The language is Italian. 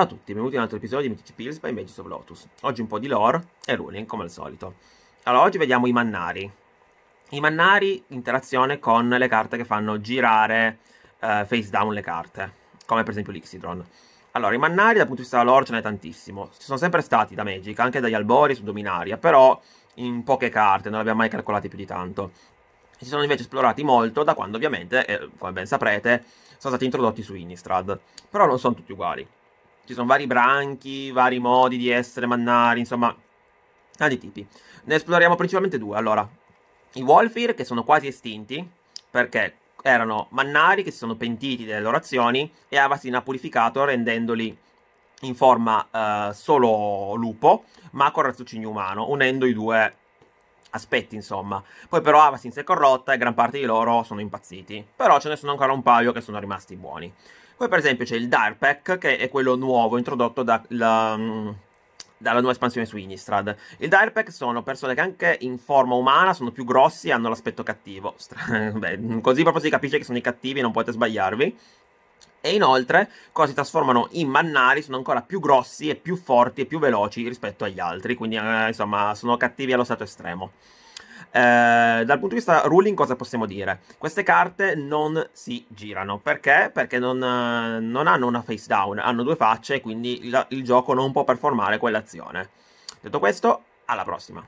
Ciao a tutti, benvenuti in un altro episodio di Mythic Pills by Magic of Lotus. Oggi un po' di lore e ruling, come al solito. Allora, oggi vediamo i mannari. I mannari, interazione con le carte che fanno girare eh, face down le carte, come per esempio l'Ixidron. Allora, i mannari dal punto di vista lore ce n'è tantissimo. Ci sono sempre stati da Magic, anche dagli albori su Dominaria, però in poche carte, non li abbiamo mai calcolati più di tanto. Si sono invece esplorati molto da quando ovviamente, eh, come ben saprete, sono stati introdotti su Innistrad. Però non sono tutti uguali ci sono vari branchi, vari modi di essere mannari, insomma, tanti tipi. Ne esploriamo principalmente due. Allora, i Wolfir, che sono quasi estinti, perché erano mannari che si sono pentiti delle loro azioni e Avastin ha purificato rendendoli in forma eh, solo lupo, ma con razzuccino umano, unendo i due aspetti, insomma. Poi però Avastin si è corrotta e gran parte di loro sono impazziti. Però ce ne sono ancora un paio che sono rimasti buoni. Poi per esempio c'è il Darpack, che è quello nuovo introdotto da la, mm, dalla nuova espansione su Innistrad. Il Direpack sono persone che anche in forma umana sono più grossi e hanno l'aspetto cattivo. Beh, così proprio si capisce che sono i cattivi, non potete sbagliarvi. E inoltre, cosa si trasformano in mannari, sono ancora più grossi e più forti e più veloci rispetto agli altri, quindi eh, insomma sono cattivi allo stato estremo. Eh, dal punto di vista ruling cosa possiamo dire? Queste carte non si girano, perché? Perché non, eh, non hanno una face down, hanno due facce, quindi il, il gioco non può performare quell'azione. Detto questo, alla prossima!